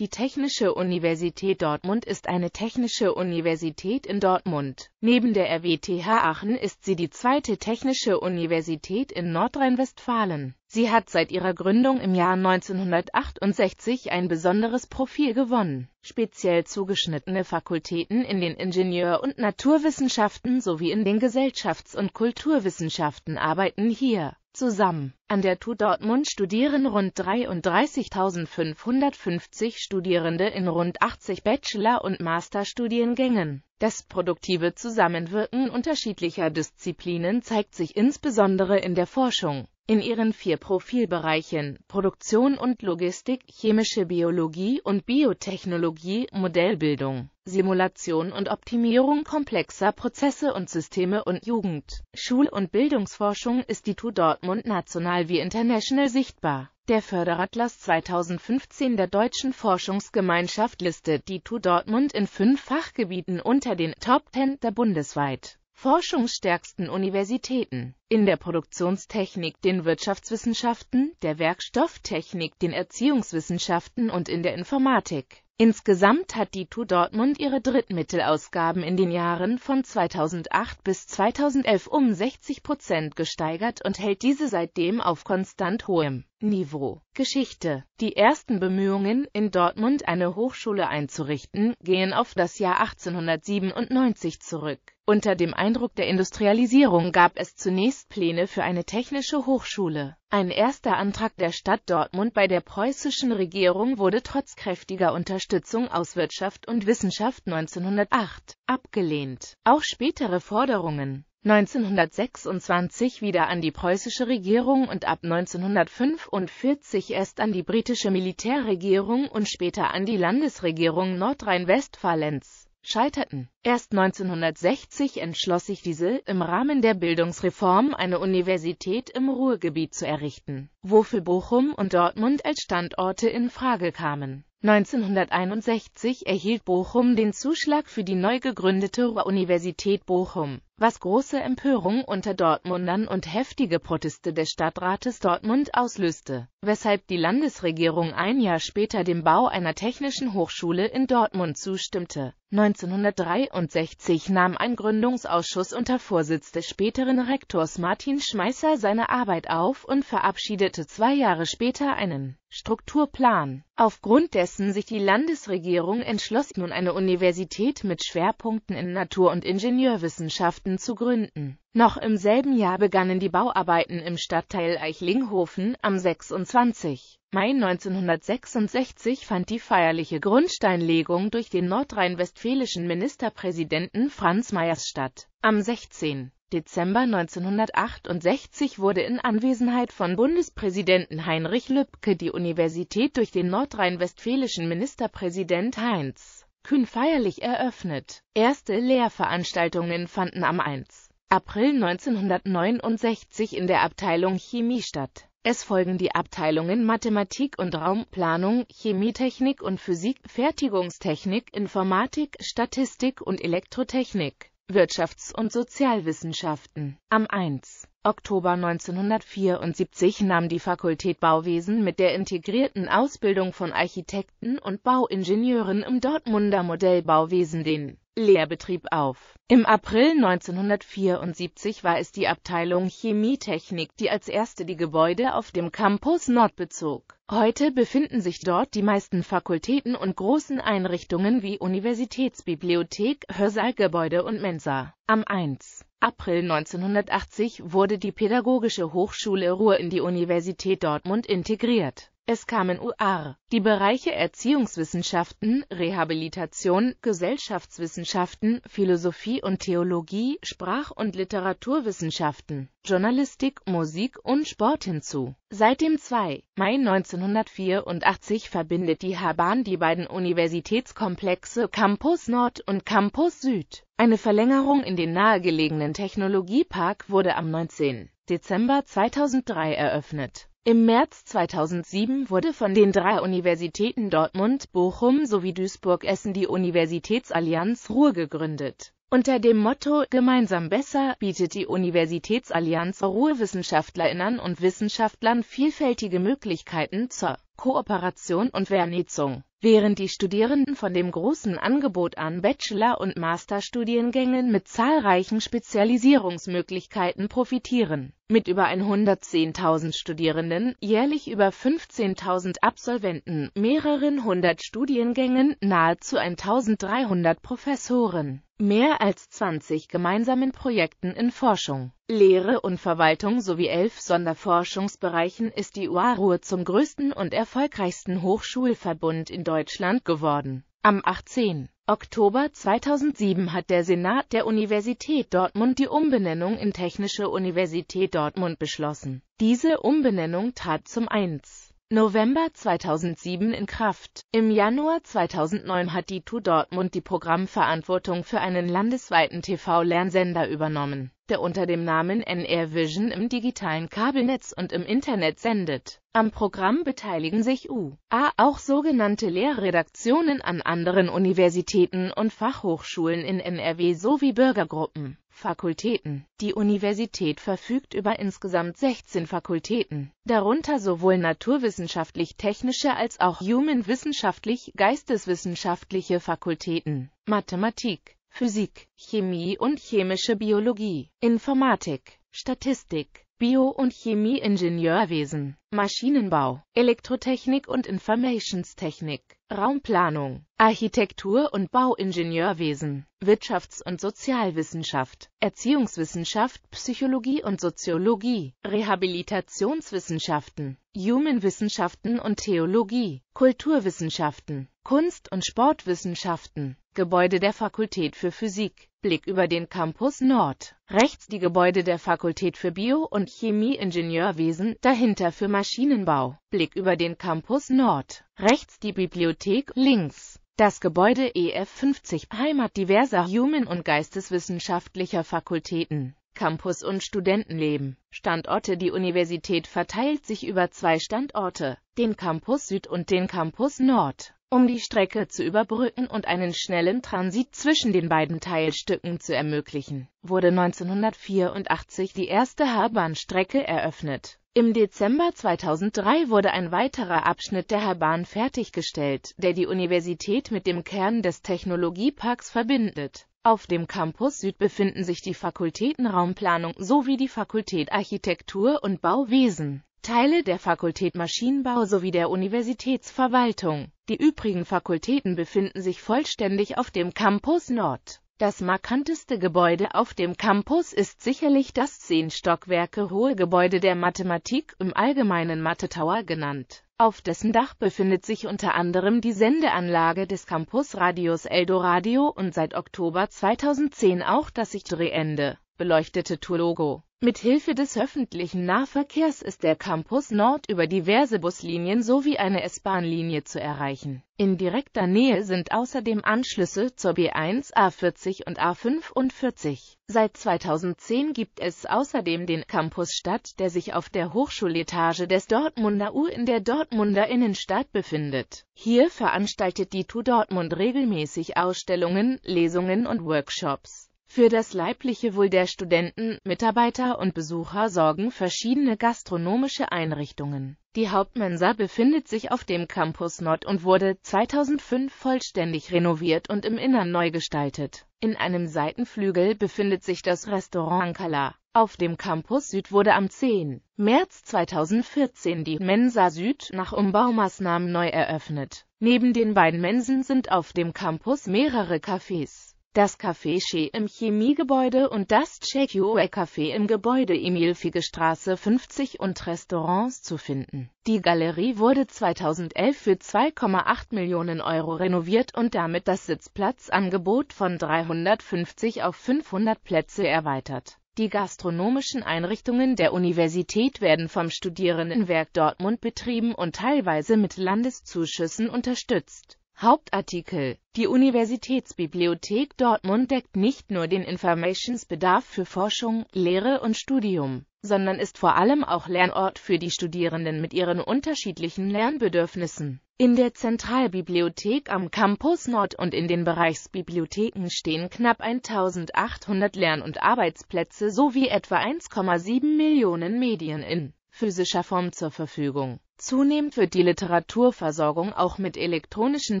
Die Technische Universität Dortmund ist eine technische Universität in Dortmund. Neben der RWTH Aachen ist sie die zweite technische Universität in Nordrhein-Westfalen. Sie hat seit ihrer Gründung im Jahr 1968 ein besonderes Profil gewonnen, speziell zugeschnittene Fakultäten in den Ingenieur- und Naturwissenschaften sowie in den Gesellschafts- und Kulturwissenschaften arbeiten hier zusammen. An der TU Dortmund studieren rund 33.550 Studierende in rund 80 Bachelor- und Masterstudiengängen. Das produktive Zusammenwirken unterschiedlicher Disziplinen zeigt sich insbesondere in der Forschung. In ihren vier Profilbereichen Produktion und Logistik, chemische Biologie und Biotechnologie, Modellbildung, Simulation und Optimierung komplexer Prozesse und Systeme und Jugend, Schul- und Bildungsforschung ist die TU Dortmund national wie international sichtbar. Der Förderatlas 2015 der Deutschen Forschungsgemeinschaft listet die TU Dortmund in fünf Fachgebieten unter den Top Ten der bundesweit forschungsstärksten Universitäten in der Produktionstechnik, den Wirtschaftswissenschaften, der Werkstofftechnik, den Erziehungswissenschaften und in der Informatik. Insgesamt hat die TU Dortmund ihre Drittmittelausgaben in den Jahren von 2008 bis 2011 um 60 Prozent gesteigert und hält diese seitdem auf konstant hohem Niveau. Geschichte Die ersten Bemühungen, in Dortmund eine Hochschule einzurichten, gehen auf das Jahr 1897 zurück. Unter dem Eindruck der Industrialisierung gab es zunächst Entwurfspläne für eine technische Hochschule. Ein erster Antrag der Stadt Dortmund bei der preußischen Regierung wurde trotz kräftiger Unterstützung aus Wirtschaft und Wissenschaft 1908 abgelehnt. Auch spätere Forderungen 1926 wieder an die preußische Regierung und ab 1945 erst an die britische Militärregierung und später an die Landesregierung Nordrhein-Westfalens scheiterten. Erst 1960 entschloss sich diese, im Rahmen der Bildungsreform eine Universität im Ruhrgebiet zu errichten, wofür Bochum und Dortmund als Standorte in Frage kamen 1961 erhielt Bochum den Zuschlag für die neu gegründete Ruhr-Universität Bochum, was große Empörung unter Dortmundern und heftige Proteste des Stadtrates Dortmund auslöste, weshalb die Landesregierung ein Jahr später dem Bau einer technischen Hochschule in Dortmund zustimmte. 1963 nahm ein Gründungsausschuss unter Vorsitz des späteren Rektors Martin Schmeisser seine Arbeit auf und verabschiedete zwei Jahre später einen Strukturplan, aufgrund dessen sich die Landesregierung entschloss, nun eine Universität mit Schwerpunkten in Natur- und Ingenieurwissenschaften zu gründen. Noch im selben Jahr begannen die Bauarbeiten im Stadtteil Eichlinghofen am 26. Mai 1966 fand die feierliche Grundsteinlegung durch den nordrhein-westfälischen Ministerpräsidenten Franz Meyers statt. Am 16. Dezember 1968 wurde in Anwesenheit von Bundespräsidenten Heinrich Lübcke die Universität durch den nordrhein-westfälischen Ministerpräsident Heinz Kühn feierlich eröffnet. Erste Lehrveranstaltungen fanden am 1. April 1969 in der Abteilung Chemie statt. Es folgen die Abteilungen Mathematik und Raumplanung, Chemietechnik und Physik, Fertigungstechnik, Informatik, Statistik und Elektrotechnik. Wirtschafts- und Sozialwissenschaften am 1. Oktober 1974 nahm die Fakultät Bauwesen mit der integrierten Ausbildung von Architekten und Bauingenieuren im Dortmunder Modellbauwesen den Lehrbetrieb auf. Im April 1974 war es die Abteilung Chemietechnik, die als erste die Gebäude auf dem Campus Nord bezog. Heute befinden sich dort die meisten Fakultäten und großen Einrichtungen wie Universitätsbibliothek, Hörsaalgebäude und Mensa. Am 1. April 1980 wurde die Pädagogische Hochschule Ruhr in die Universität Dortmund integriert. Es kamen UR, die Bereiche Erziehungswissenschaften, Rehabilitation, Gesellschaftswissenschaften, Philosophie und Theologie, Sprach- und Literaturwissenschaften, Journalistik, Musik und Sport hinzu. Seit dem 2. Mai 1984 verbindet die H-Bahn die beiden Universitätskomplexe Campus Nord und Campus Süd. Eine Verlängerung in den nahegelegenen Technologiepark wurde am 19. Dezember 2003 eröffnet. Im März 2007 wurde von den drei Universitäten Dortmund, Bochum sowie Duisburg-Essen die Universitätsallianz Ruhr gegründet. Unter dem Motto Gemeinsam besser bietet die Universitätsallianz Ruhr Wissenschaftlerinnen und Wissenschaftlern vielfältige Möglichkeiten zur Kooperation und Vernetzung. Während die Studierenden von dem großen Angebot an Bachelor- und Masterstudiengängen mit zahlreichen Spezialisierungsmöglichkeiten profitieren. Mit über 110.000 Studierenden, jährlich über 15.000 Absolventen, mehreren hundert Studiengängen, nahezu 1.300 Professoren, mehr als 20 gemeinsamen Projekten in Forschung, Lehre und Verwaltung sowie elf Sonderforschungsbereichen ist die UARUR zum größten und erfolgreichsten Hochschulverbund in Deutschland geworden. Am 18. Oktober 2007 hat der Senat der Universität Dortmund die Umbenennung in Technische Universität Dortmund beschlossen. Diese Umbenennung tat zum 1. November 2007 in Kraft. Im Januar 2009 hat die TU Dortmund die Programmverantwortung für einen landesweiten TV-Lernsender übernommen, der unter dem Namen NR Vision im digitalen Kabelnetz und im Internet sendet. Am Programm beteiligen sich U.A. auch sogenannte Lehrredaktionen an anderen Universitäten und Fachhochschulen in NRW sowie Bürgergruppen. Fakultäten. Die Universität verfügt über insgesamt 16 Fakultäten, darunter sowohl naturwissenschaftlich-technische als auch humanwissenschaftlich-geisteswissenschaftliche Fakultäten, Mathematik, Physik, Chemie und chemische Biologie, Informatik, Statistik, Bio- und Chemieingenieurwesen, Maschinenbau, Elektrotechnik und Informationstechnik, Raumplanung, Architektur und Bauingenieurwesen, Wirtschafts- und Sozialwissenschaft, Erziehungswissenschaft, Psychologie und Soziologie, Rehabilitationswissenschaften, Humanwissenschaften und Theologie, Kulturwissenschaften, Kunst- und Sportwissenschaften, Gebäude der Fakultät für Physik, Blick über den Campus Nord, rechts die Gebäude der Fakultät für Bio- und Chemieingenieurwesen, dahinter für Maschinenbau, Blick über den Campus Nord, rechts die Bibliothek, links das Gebäude EF50, Heimat diverser Human- und Geisteswissenschaftlicher Fakultäten. Campus und Studentenleben. Standorte Die Universität verteilt sich über zwei Standorte, den Campus Süd und den Campus Nord um die Strecke zu überbrücken und einen schnellen Transit zwischen den beiden Teilstücken zu ermöglichen, wurde 1984 die erste H-Bahn-Strecke eröffnet. Im Dezember 2003 wurde ein weiterer Abschnitt der H-Bahn fertiggestellt, der die Universität mit dem Kern des Technologieparks verbindet. Auf dem Campus Süd befinden sich die Fakultäten Raumplanung sowie die Fakultät Architektur und Bauwesen. Teile der Fakultät Maschinenbau sowie der Universitätsverwaltung. Die übrigen Fakultäten befinden sich vollständig auf dem Campus Nord. Das markanteste Gebäude auf dem Campus ist sicherlich das zehn Stockwerke hohe Gebäude der Mathematik, im Allgemeinen Mathe Tower genannt. Auf dessen Dach befindet sich unter anderem die Sendeanlage des Campusradios Eldoradio und seit Oktober 2010 auch das Sichtreende beleuchtete Tourlogo. Mithilfe des öffentlichen Nahverkehrs ist der Campus Nord über diverse Buslinien sowie eine S-Bahn-Linie zu erreichen. In direkter Nähe sind außerdem Anschlüsse zur B1, A40 und A45. Seit 2010 gibt es außerdem den Campus Stadt, der sich auf der Hochschuletage des Dortmunder U in der Dortmunder Innenstadt befindet. Hier veranstaltet die TU Dortmund regelmäßig Ausstellungen, Lesungen und Workshops. Für das leibliche Wohl der Studenten, Mitarbeiter und Besucher sorgen verschiedene gastronomische Einrichtungen. Die Hauptmensa befindet sich auf dem Campus Nord und wurde 2005 vollständig renoviert und im Innern neu gestaltet. In einem Seitenflügel befindet sich das Restaurant Ankala. Auf dem Campus Süd wurde am 10. März 2014 die Mensa Süd nach Umbaumaßnahmen neu eröffnet. Neben den beiden Mensen sind auf dem Campus mehrere Cafés das Café Che im Chemiegebäude und das Chequeue Café im Gebäude Emilfige Straße 50 und Restaurants zu finden. Die Galerie wurde 2011 für 2,8 Millionen Euro renoviert und damit das Sitzplatzangebot von 350 auf 500 Plätze erweitert. Die gastronomischen Einrichtungen der Universität werden vom Studierendenwerk Dortmund betrieben und teilweise mit Landeszuschüssen unterstützt. Hauptartikel Die Universitätsbibliothek Dortmund deckt nicht nur den Informationsbedarf für Forschung, Lehre und Studium, sondern ist vor allem auch Lernort für die Studierenden mit ihren unterschiedlichen Lernbedürfnissen. In der Zentralbibliothek am Campus Nord und in den Bereichsbibliotheken stehen knapp 1800 Lern- und Arbeitsplätze sowie etwa 1,7 Millionen Medien in physischer Form zur Verfügung. Zunehmend wird die Literaturversorgung auch mit elektronischen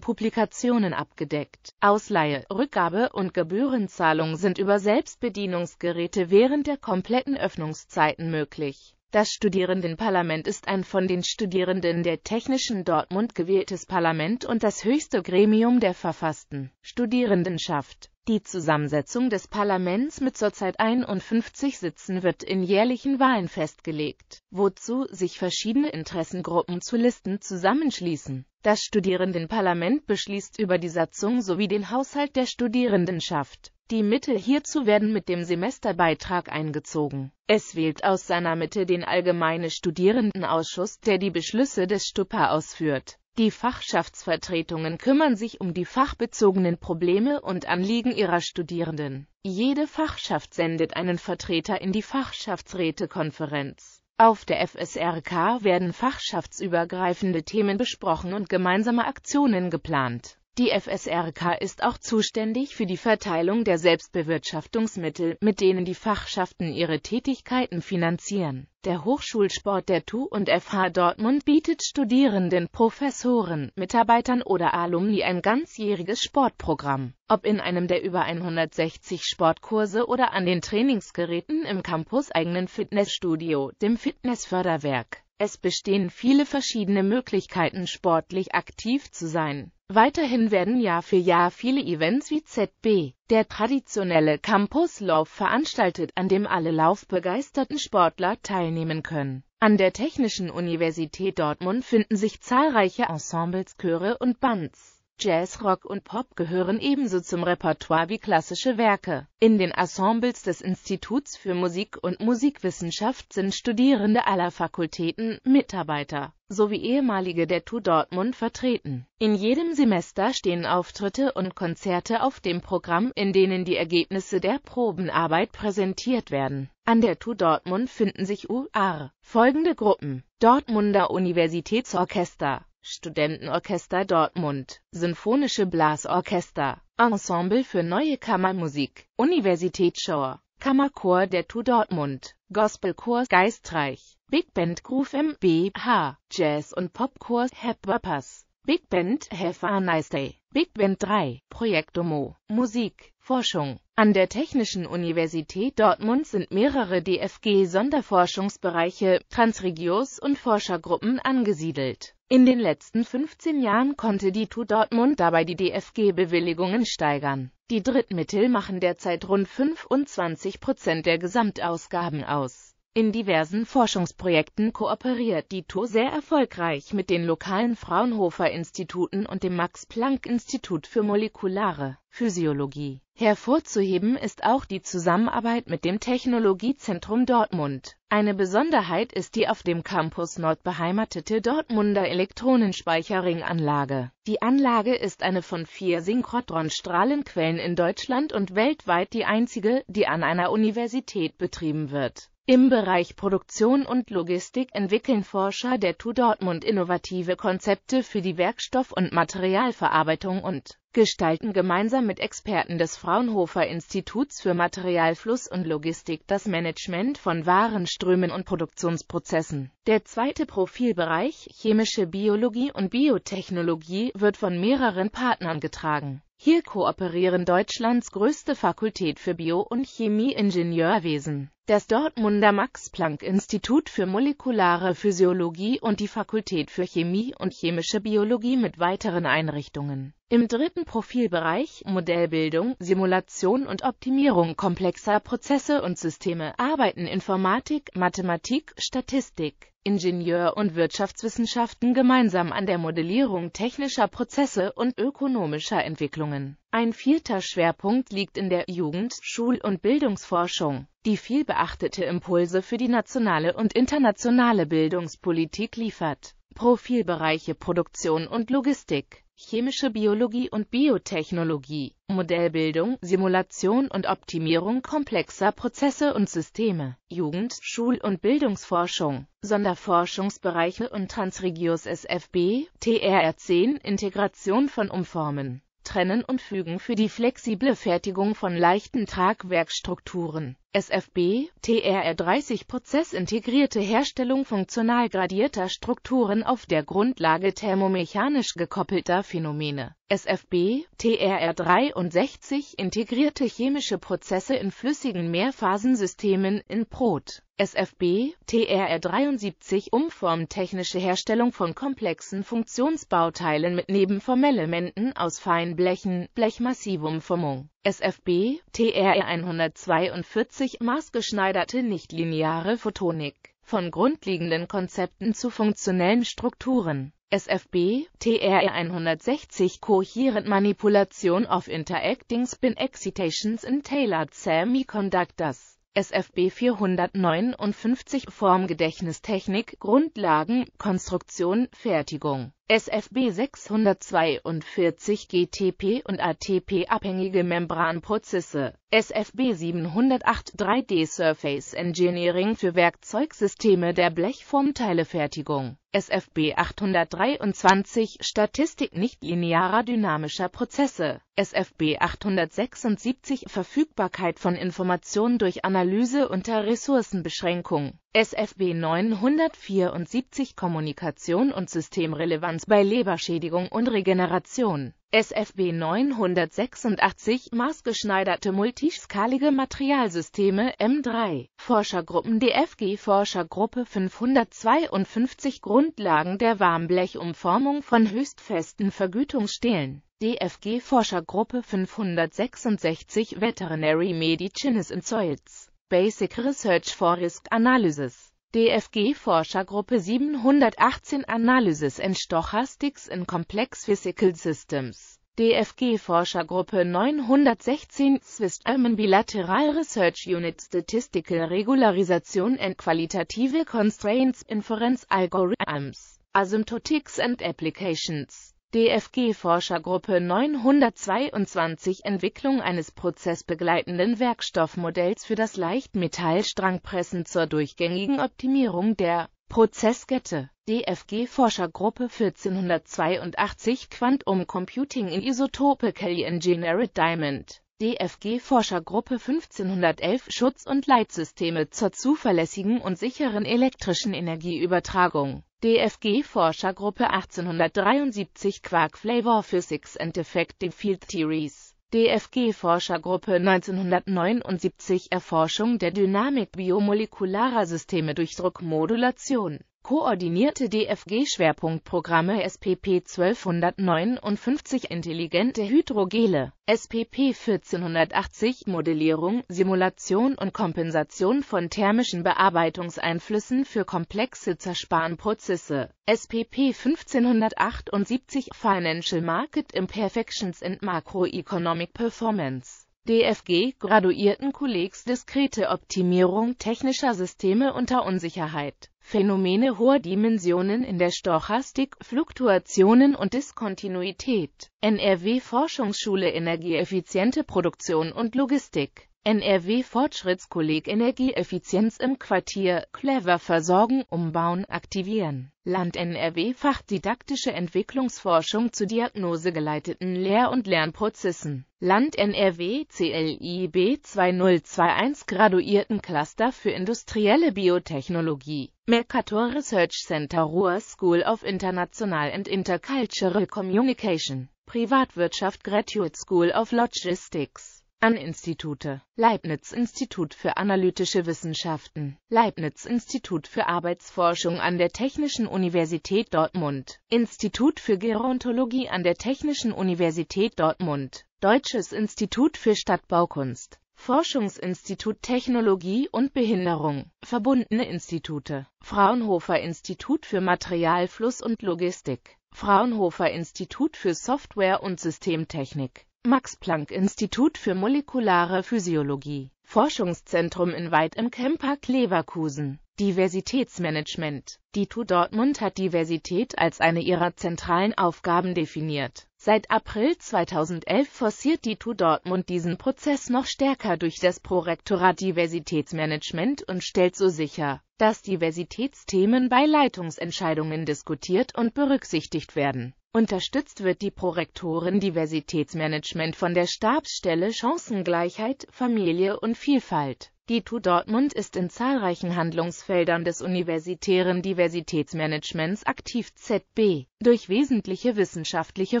Publikationen abgedeckt. Ausleihe, Rückgabe und Gebührenzahlung sind über Selbstbedienungsgeräte während der kompletten Öffnungszeiten möglich. Das Studierendenparlament ist ein von den Studierenden der Technischen Dortmund gewähltes Parlament und das höchste Gremium der verfassten Studierendenschaft. Die Zusammensetzung des Parlaments mit zurzeit 51 Sitzen wird in jährlichen Wahlen festgelegt, wozu sich verschiedene Interessengruppen zu Listen zusammenschließen. Das Studierendenparlament beschließt über die Satzung sowie den Haushalt der Studierendenschaft. Die Mittel hierzu werden mit dem Semesterbeitrag eingezogen. Es wählt aus seiner Mitte den Allgemeine Studierendenausschuss, der die Beschlüsse des Stupa ausführt. Die Fachschaftsvertretungen kümmern sich um die fachbezogenen Probleme und Anliegen ihrer Studierenden. Jede Fachschaft sendet einen Vertreter in die Fachschaftsrätekonferenz. Auf der FSRK werden fachschaftsübergreifende Themen besprochen und gemeinsame Aktionen geplant die FSRK ist auch zuständig für die Verteilung der Selbstbewirtschaftungsmittel, mit denen die Fachschaften ihre Tätigkeiten finanzieren. Der Hochschulsport der TU und FH Dortmund bietet Studierenden, Professoren, Mitarbeitern oder Alumni ein ganzjähriges Sportprogramm. Ob in einem der über 160 Sportkurse oder an den Trainingsgeräten im Campus eigenen Fitnessstudio, dem Fitnessförderwerk. Es bestehen viele verschiedene Möglichkeiten, sportlich aktiv zu sein. Weiterhin werden Jahr für Jahr viele Events wie ZB, der traditionelle Campuslauf, veranstaltet, an dem alle laufbegeisterten Sportler teilnehmen können. An der Technischen Universität Dortmund finden sich zahlreiche Ensembles, Chöre und Bands. Jazz, Rock und Pop gehören ebenso zum Repertoire wie klassische Werke. In den Ensembles des Instituts für Musik und Musikwissenschaft sind Studierende aller Fakultäten, Mitarbeiter sowie ehemalige der TU Dortmund vertreten. In jedem Semester stehen Auftritte und Konzerte auf dem Programm, in denen die Ergebnisse der Probenarbeit präsentiert werden. An der TU Dortmund finden sich UR folgende Gruppen Dortmunder Universitätsorchester Studentenorchester Dortmund, Sinfonische Blasorchester, Ensemble für neue Kammermusik, Universitätsschauer, Kammerchor der TU Dortmund, Gospelchor Geistreich, Big Band Groove MBH, Jazz- und Popchor Hepburpers, Big Band Have a Nice Day, Big Band 3, Projektomo, Musik, Forschung. An der Technischen Universität Dortmund sind mehrere DFG-Sonderforschungsbereiche, Transregios und Forschergruppen angesiedelt. In den letzten 15 Jahren konnte die TU Dortmund dabei die DFG-Bewilligungen steigern. Die Drittmittel machen derzeit rund 25 Prozent der Gesamtausgaben aus. In diversen Forschungsprojekten kooperiert die Tour sehr erfolgreich mit den lokalen Fraunhofer-Instituten und dem Max-Planck-Institut für molekulare Physiologie. Hervorzuheben ist auch die Zusammenarbeit mit dem Technologiezentrum Dortmund. Eine Besonderheit ist die auf dem Campus Nord beheimatete Dortmunder Elektronenspeicherringanlage. Die Anlage ist eine von vier Synchrotron-Strahlenquellen in Deutschland und weltweit die einzige, die an einer Universität betrieben wird. Im Bereich Produktion und Logistik entwickeln Forscher der TU Dortmund innovative Konzepte für die Werkstoff- und Materialverarbeitung und gestalten gemeinsam mit Experten des Fraunhofer Instituts für Materialfluss und Logistik das Management von Warenströmen und Produktionsprozessen. Der zweite Profilbereich, chemische Biologie und Biotechnologie, wird von mehreren Partnern getragen hier kooperieren Deutschlands größte Fakultät für Bio- und Chemieingenieurwesen, das Dortmunder Max-Planck-Institut für molekulare Physiologie und die Fakultät für Chemie und chemische Biologie mit weiteren Einrichtungen. Im dritten Profilbereich Modellbildung, Simulation und Optimierung komplexer Prozesse und Systeme arbeiten Informatik, Mathematik, Statistik, Ingenieur- und Wirtschaftswissenschaften gemeinsam an der Modellierung technischer Prozesse und ökonomischer Entwicklungen. Ein vierter Schwerpunkt liegt in der Jugend-, Schul- und Bildungsforschung, die vielbeachtete Impulse für die nationale und internationale Bildungspolitik liefert. Profilbereiche Produktion und Logistik Chemische Biologie und Biotechnologie, Modellbildung, Simulation und Optimierung komplexer Prozesse und Systeme, Jugend-, Schul- und Bildungsforschung, Sonderforschungsbereiche und Transregios SFB, TRR10, Integration von Umformen, Trennen und Fügen für die flexible Fertigung von leichten Tragwerkstrukturen SFB, TRR30 prozessintegrierte Herstellung funktional gradierter Strukturen auf der Grundlage thermomechanisch gekoppelter Phänomene. SFB, TRR63 integrierte chemische Prozesse in flüssigen Mehrphasensystemen in Prot. SFB, TRR73 umformtechnische Herstellung von komplexen Funktionsbauteilen mit Nebenformelementen aus Feinblechen, Blechmassivumformung. SFB, TRR142 1990 maßgeschneiderte nichtlineare Photonik von grundlegenden Konzepten zu funktionellen Strukturen. SFB, TRE 160 Coherent Manipulation of Interacting Spin Excitations in Tailored Semiconductors SFB 459 Formgedächtnistechnik Grundlagen, Konstruktion, Fertigung SFB 642 GTP und ATP-abhängige Membranprozesse, SFB 708 3D Surface Engineering für Werkzeugsysteme der Blechformteilefertigung, SFB 823 Statistik nichtlinearer dynamischer Prozesse, SFB 876 Verfügbarkeit von Informationen durch Analyse unter Ressourcenbeschränkung SFB 974 Kommunikation und Systemrelevanz bei Leberschädigung und Regeneration. SFB 986 maßgeschneiderte multiskalige Materialsysteme M3 Forschergruppen DFG Forschergruppe 552 Grundlagen der Warmblechumformung von höchstfesten Vergütungsstählen DFG Forschergruppe 566 Veterinary Medicines in Soils Basic Research for Risk Analysis DFG Forschergruppe 718 Analysis and Stochastics in Complex Physical Systems DFG Forschergruppe 916 Swiss German Bilateral Research Unit Statistical Regularization and Qualitative Constraints Inference Algorithms Asymptotics and Applications DFG Forschergruppe 922 Entwicklung eines prozessbegleitenden Werkstoffmodells für das Leichtmetallstrangpressen zur durchgängigen Optimierung der Prozesskette DFG Forschergruppe 1482 Quantum Computing in Isotope Kelly Engineered Diamond DFG Forschergruppe 1511 Schutz- und Leitsysteme zur zuverlässigen und sicheren elektrischen Energieübertragung. DFG Forschergruppe 1873 Quark Flavor Physics and Effective Field Theories. DFG Forschergruppe 1979 Erforschung der Dynamik biomolekularer Systeme durch Druckmodulation koordinierte DFG-Schwerpunktprogramme SPP 1259 Intelligente Hydrogele, SPP 1480 Modellierung, Simulation und Kompensation von thermischen Bearbeitungseinflüssen für komplexe Zersparenprozesse, SPP 1578 Financial Market Imperfections and Macroeconomic Performance. DFG Graduiertenkollegs Diskrete Optimierung technischer Systeme unter Unsicherheit Phänomene hoher Dimensionen in der Stochastik, Fluktuationen und Diskontinuität. NRW Forschungsschule Energieeffiziente Produktion und Logistik. NRW Fortschrittskolleg Energieeffizienz im Quartier, clever versorgen, umbauen, aktivieren. Land NRW Fachdidaktische Entwicklungsforschung zu diagnosegeleiteten Lehr- und Lernprozessen. Land NRW CLIB 2021 Graduierten Cluster für industrielle Biotechnologie. Mercator Research Center Ruhr School of International and Intercultural Communication, Privatwirtschaft Graduate School of Logistics an Institute, Leibniz-Institut für analytische Wissenschaften, Leibniz-Institut für Arbeitsforschung an der Technischen Universität Dortmund, Institut für Gerontologie an der Technischen Universität Dortmund, Deutsches Institut für Stadtbaukunst, Forschungsinstitut Technologie und Behinderung, verbundene Institute, Fraunhofer Institut für Materialfluss und Logistik, Fraunhofer Institut für Software und Systemtechnik, Max-Planck-Institut für molekulare Physiologie, Forschungszentrum in Weid im Kemperk Leverkusen, Diversitätsmanagement. Die TU Dortmund hat Diversität als eine ihrer zentralen Aufgaben definiert Seit April 2011 forciert die TU Dortmund diesen Prozess noch stärker durch das Prorektorat Diversitätsmanagement und stellt so sicher, dass Diversitätsthemen bei Leitungsentscheidungen diskutiert und berücksichtigt werden. Unterstützt wird die Prorektorin Diversitätsmanagement von der Stabsstelle Chancengleichheit, Familie und Vielfalt. Die TU Dortmund ist in zahlreichen Handlungsfeldern des universitären Diversitätsmanagements aktiv ZB durch wesentliche wissenschaftliche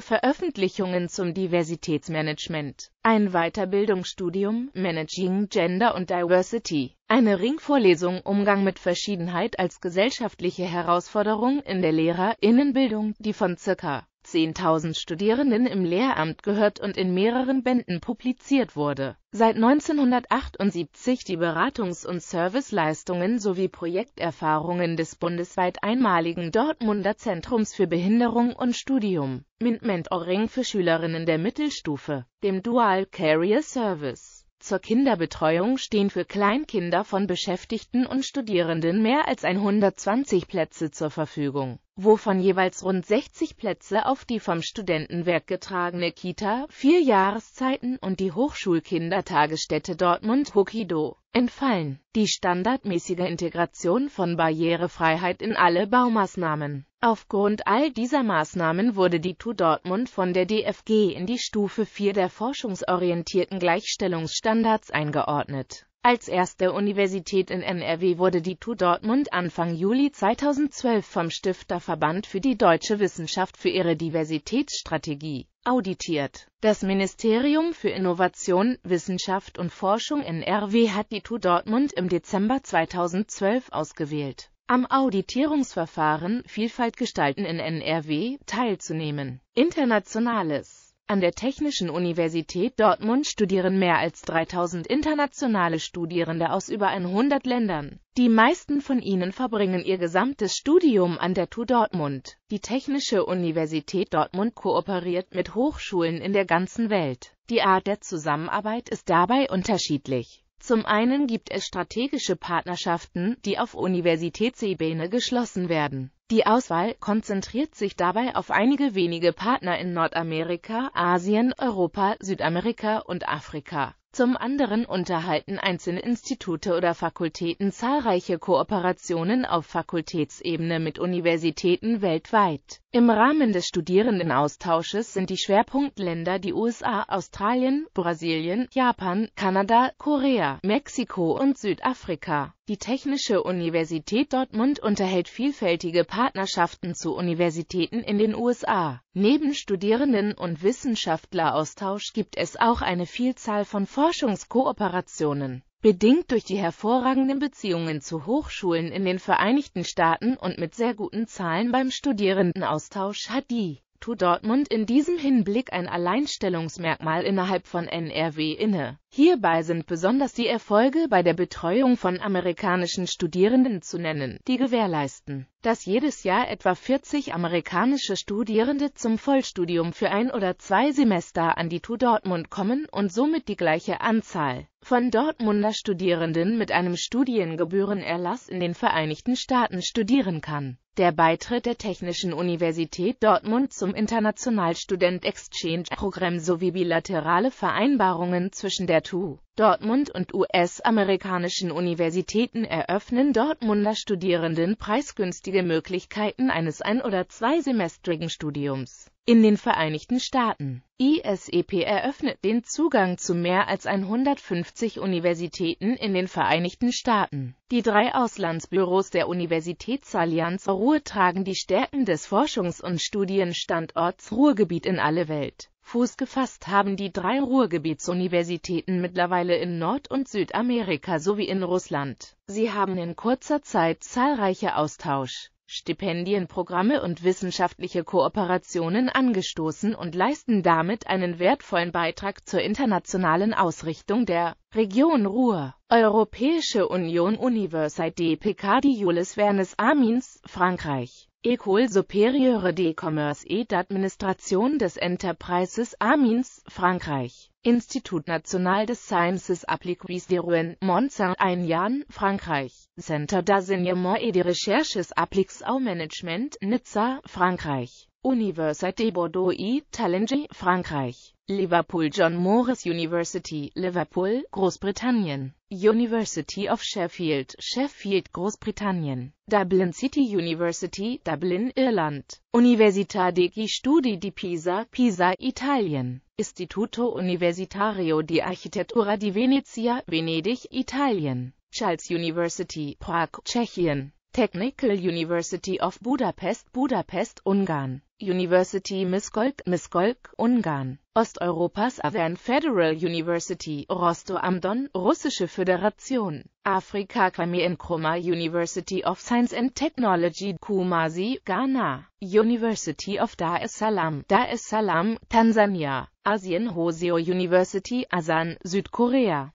Veröffentlichungen zum Diversitätsmanagement, ein Weiterbildungsstudium Managing Gender und Diversity eine Ringvorlesung Umgang mit Verschiedenheit als gesellschaftliche Herausforderung in der Lehrerinnenbildung, die von ca. 10.000 Studierenden im Lehramt gehört und in mehreren Bänden publiziert wurde. Seit 1978 die Beratungs- und Serviceleistungen sowie Projekterfahrungen des bundesweit einmaligen Dortmunder Zentrums für Behinderung und Studium mit Mentoring für Schülerinnen der Mittelstufe, dem Dual Career Service zur Kinderbetreuung stehen für Kleinkinder von Beschäftigten und Studierenden mehr als 120 Plätze zur Verfügung wovon jeweils rund 60 Plätze auf die vom Studentenwerk getragene Kita, vier Jahreszeiten und die Hochschulkindertagesstätte Dortmund Hokido entfallen. Die standardmäßige Integration von Barrierefreiheit in alle Baumaßnahmen. Aufgrund all dieser Maßnahmen wurde die TU Dortmund von der DFG in die Stufe 4 der forschungsorientierten Gleichstellungsstandards eingeordnet als erste Universität in NRW wurde die TU Dortmund Anfang Juli 2012 vom Stifterverband für die deutsche Wissenschaft für ihre Diversitätsstrategie auditiert. Das Ministerium für Innovation, Wissenschaft und Forschung in NRW hat die TU Dortmund im Dezember 2012 ausgewählt, am Auditierungsverfahren Vielfalt gestalten in NRW teilzunehmen. Internationales an der Technischen Universität Dortmund studieren mehr als 3000 internationale Studierende aus über 100 Ländern. Die meisten von ihnen verbringen ihr gesamtes Studium an der TU Dortmund. Die Technische Universität Dortmund kooperiert mit Hochschulen in der ganzen Welt. Die Art der Zusammenarbeit ist dabei unterschiedlich. Zum einen gibt es strategische Partnerschaften, die auf Universitätsebene geschlossen werden. Die Auswahl konzentriert sich dabei auf einige wenige Partner in Nordamerika, Asien, Europa, Südamerika und Afrika. Zum anderen unterhalten einzelne Institute oder Fakultäten zahlreiche Kooperationen auf Fakultätsebene mit Universitäten weltweit im Rahmen des Studierendenaustausches sind die Schwerpunktländer die USA, Australien, Brasilien, Japan, Kanada, Korea, Mexiko und Südafrika. Die Technische Universität Dortmund unterhält vielfältige Partnerschaften zu Universitäten in den USA. Neben Studierenden- und Wissenschaftleraustausch gibt es auch eine Vielzahl von Forschungskooperationen Bedingt durch die hervorragenden Beziehungen zu Hochschulen in den Vereinigten Staaten und mit sehr guten Zahlen beim Studierendenaustausch hat die TU Dortmund in diesem Hinblick ein Alleinstellungsmerkmal innerhalb von NRW inne Hierbei sind besonders die Erfolge bei der Betreuung von amerikanischen Studierenden zu nennen, die gewährleisten, dass jedes Jahr etwa 40 amerikanische Studierende zum Vollstudium für ein oder zwei Semester an die TU Dortmund kommen und somit die gleiche Anzahl von Dortmunder Studierenden mit einem Studiengebührenerlass in den Vereinigten Staaten studieren kann. Der Beitritt der Technischen Universität Dortmund zum International Student Exchange Programm sowie bilaterale Vereinbarungen zwischen der TU, Dortmund und US-amerikanischen Universitäten eröffnen Dortmunder Studierenden preisgünstige Möglichkeiten eines ein- oder zweisemestrigen Studiums. In den Vereinigten Staaten. ISEP eröffnet den Zugang zu mehr als 150 Universitäten in den Vereinigten Staaten. Die drei Auslandsbüros der Universitätsallianz Ruhr tragen die Stärken des Forschungs- und Studienstandorts Ruhrgebiet in alle Welt. Fuß gefasst haben die drei Ruhrgebietsuniversitäten mittlerweile in Nord- und Südamerika sowie in Russland. Sie haben in kurzer Zeit zahlreiche Austausch, Stipendienprogramme und wissenschaftliche Kooperationen angestoßen und leisten damit einen wertvollen Beitrag zur internationalen Ausrichtung der Region Ruhr. Europäische Union Université Picardie Jules Vernes Amins, Frankreich Ecole Supérieure de Commerce et d'Administration des Enterprises Amiens, Frankreich. Institut National des Sciences Appliquées de Rouen, Mont-Saint-Aignan, Frankreich. Centre d'Enseignement et de Recherches Appliques au Management, Nizza, Frankreich. Université Bordeaux Talenge, Frankreich, Liverpool John Morris University, Liverpool, Großbritannien, University of Sheffield, Sheffield, Großbritannien, Dublin City University, Dublin, Irland, Università degli Studi di Pisa, Pisa, Italien, Istituto Universitario di Architettura di Venezia, Venedig, Italien, Charles University, Prag, Tschechien, Technical University of Budapest, Budapest, Ungarn. University Miskolc, Miskolc, Ungarn. Osteuropas Avern Federal University, Rosto am Don, Russische Föderation. Afrika Kwame Nkrumah University of Science and Technology, Kumasi, Ghana. University of Dar es Salaam, Dar es Salaam, Tansania. Asien Hoseo University, Asan, Südkorea.